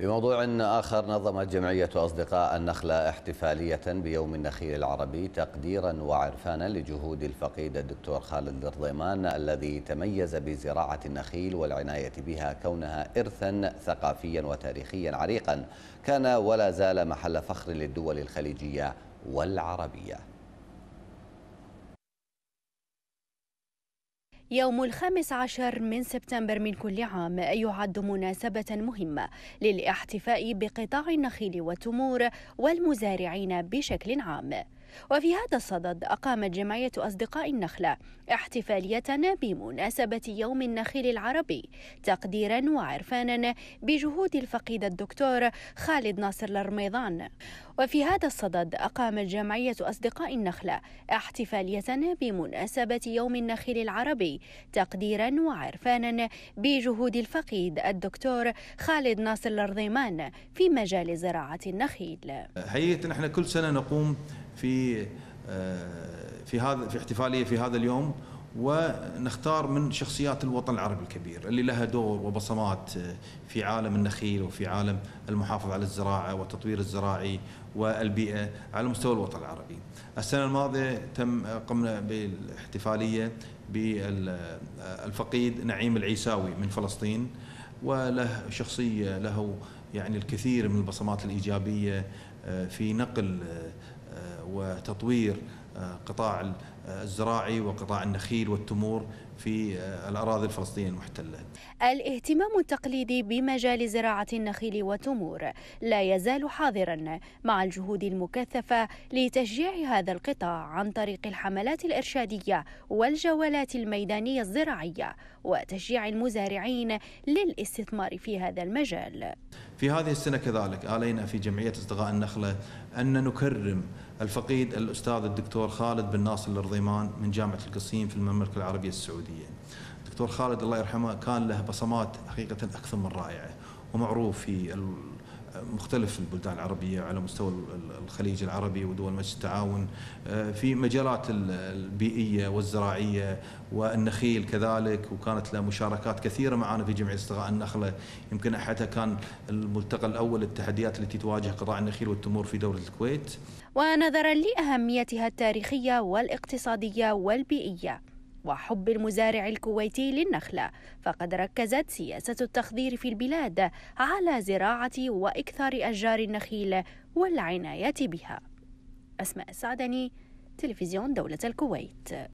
بموضوع آخر نظمت جمعية أصدقاء النخلة احتفالية بيوم النخيل العربي تقديرا وعرفانا لجهود الفقيد الدكتور خالد الرضيمان الذي تميز بزراعة النخيل والعناية بها كونها إرثا ثقافيا وتاريخيا عريقا كان ولا زال محل فخر للدول الخليجية والعربية يوم الخامس عشر من سبتمبر من كل عام يعد مناسبة مهمة للاحتفاء بقطاع النخيل والتمور والمزارعين بشكل عام وفي هذا الصدد أقامت جمعية أصدقاء النخلة احتفالية بمناسبة يوم النخيل العربي تقديرا وعرفانا بجهود الفقيد الدكتور خالد ناصر الرميضان وفي هذا الصدد أقامت جمعية أصدقاء النخلة احتفالية بمناسبة يوم النخيل العربي تقديرا وعرفانا بجهود الفقيد الدكتور خالد ناصر الرضيمان في مجال زراعة النخيل هيئة نحن كل سنة نقوم في آه، في هذا في احتفاليه في هذا اليوم ونختار من شخصيات الوطن العربي الكبير اللي لها دور وبصمات آه، في عالم النخيل وفي عالم المحافظه على الزراعه والتطوير الزراعي والبيئه على مستوى الوطن العربي. السنه الماضيه تم قمنا بالاحتفاليه بالفقيد آه، نعيم العيساوي من فلسطين وله شخصيه له يعني الكثير من البصمات الايجابيه في نقل وتطوير آه، قطاع آه، الزراعي وقطاع النخيل والتمور في آه، الأراضي الفلسطينية المحتلة الاهتمام التقليدي بمجال زراعة النخيل والتمور لا يزال حاضرا مع الجهود المكثفة لتشجيع هذا القطاع عن طريق الحملات الإرشادية والجولات الميدانية الزراعية وتشجيع المزارعين للاستثمار في هذا المجال في هذه السنة كذلك آلينا في جمعية أصدقاء النخلة أن نكرم الفقيد الأستاذ الدكتور خالد بن ناصر الرضيمان من جامعة القصيم في المملكة العربية السعودية الدكتور خالد الله يرحمه كان له بصمات حقيقة أكثر من رائعة ومعروف في مختلف البلدان العربية على مستوى الخليج العربي ودول مجلس التعاون آه، في مجالات البيئية والزراعية والنخيل كذلك وكانت له مشاركات كثيرة معنا في جمعية استغاء النخلة يمكن أحدها كان الملتقى الأول للتحديات التي تواجه قطاع النخيل والتمور في دولة الكويت ونظرا لأهميتها التاريخية والاقتصادية والبيئية وحب المزارع الكويتي للنخلة فقد ركزت سياسة التخضير في البلاد على زراعة وإكثار أشجار النخيل والعناية بها أسماء السعدني تلفزيون دولة الكويت